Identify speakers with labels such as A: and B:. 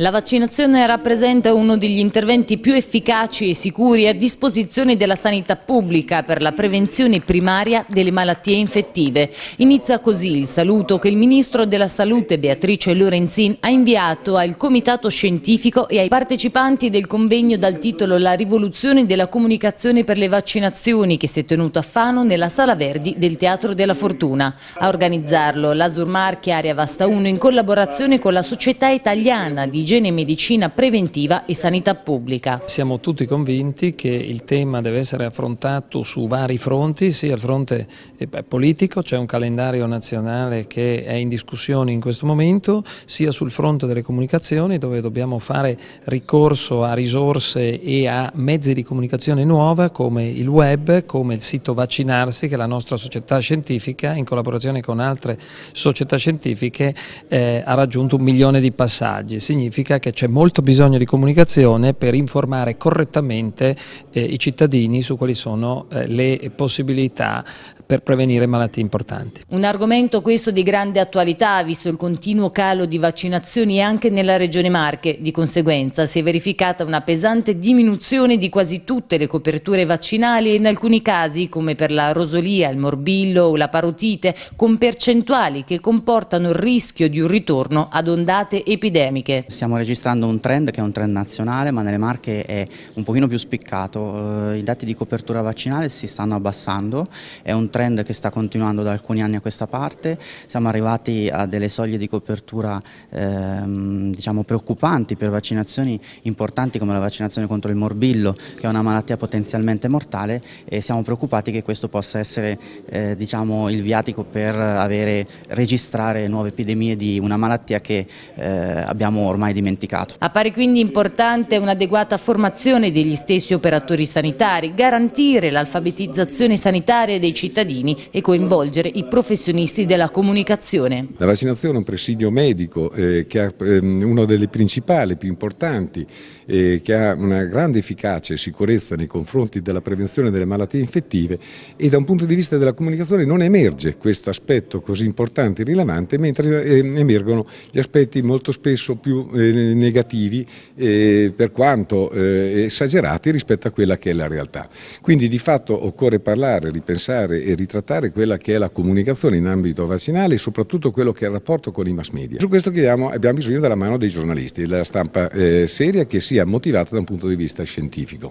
A: La vaccinazione rappresenta uno degli interventi più efficaci e sicuri a disposizione della sanità pubblica per la prevenzione primaria delle malattie infettive. Inizia così il saluto che il Ministro della Salute Beatrice Lorenzin ha inviato al Comitato Scientifico e ai partecipanti del convegno dal titolo La rivoluzione della comunicazione per le vaccinazioni che si è tenuto a Fano nella Sala Verdi del Teatro della Fortuna. A organizzarlo l'Asurmarche Aria Vasta 1 in collaborazione con la Società
B: Italiana di igiene e medicina preventiva e sanità pubblica. Siamo tutti convinti che il tema deve essere affrontato su vari fronti, sia il fronte eh, politico, c'è un calendario nazionale che è in discussione in questo momento, sia sul fronte delle comunicazioni dove dobbiamo fare ricorso a risorse e a mezzi di comunicazione nuova come il web, come il sito Vaccinarsi che la nostra società scientifica in collaborazione con altre società scientifiche eh, ha raggiunto un milione di passaggi. Significa significa che c'è molto bisogno di comunicazione per informare correttamente eh, i cittadini su quali sono eh, le possibilità per prevenire malattie importanti.
A: Un argomento questo di grande attualità, visto il continuo calo di vaccinazioni anche nella regione Marche. Di conseguenza si è verificata una pesante diminuzione di quasi tutte le coperture vaccinali e in alcuni casi, come per la rosolia, il morbillo o la parotite, con percentuali che comportano il rischio di un ritorno ad ondate
C: epidemiche stiamo registrando un trend che è un trend nazionale ma nelle Marche è un pochino più spiccato, eh, i dati di copertura vaccinale si stanno abbassando, è un trend che sta continuando da alcuni anni a questa parte, siamo arrivati a delle soglie di copertura ehm, diciamo preoccupanti per vaccinazioni importanti come la vaccinazione contro il morbillo che è una malattia potenzialmente mortale e siamo preoccupati che questo possa essere eh, diciamo, il viatico per avere, registrare nuove epidemie di una malattia che eh, abbiamo ormai mai dimenticato.
A: Appare quindi importante un'adeguata formazione degli stessi operatori sanitari, garantire l'alfabetizzazione sanitaria dei cittadini e coinvolgere i professionisti della comunicazione.
D: La vaccinazione è un presidio medico eh, che è ehm, uno delle principali, più importanti, eh, che ha una grande efficacia e sicurezza nei confronti della prevenzione delle malattie infettive e da un punto di vista della comunicazione non emerge questo aspetto così importante e rilevante, mentre eh, emergono gli aspetti molto spesso più eh, eh, negativi eh, per quanto eh, esagerati rispetto a quella che è la realtà. Quindi di fatto occorre parlare, ripensare e ritrattare quella che è la comunicazione in ambito vaccinale e soprattutto quello che è il rapporto con i mass media. Su questo chiediamo, abbiamo bisogno della mano dei giornalisti, della stampa eh, seria che sia motivata da un punto di vista scientifico.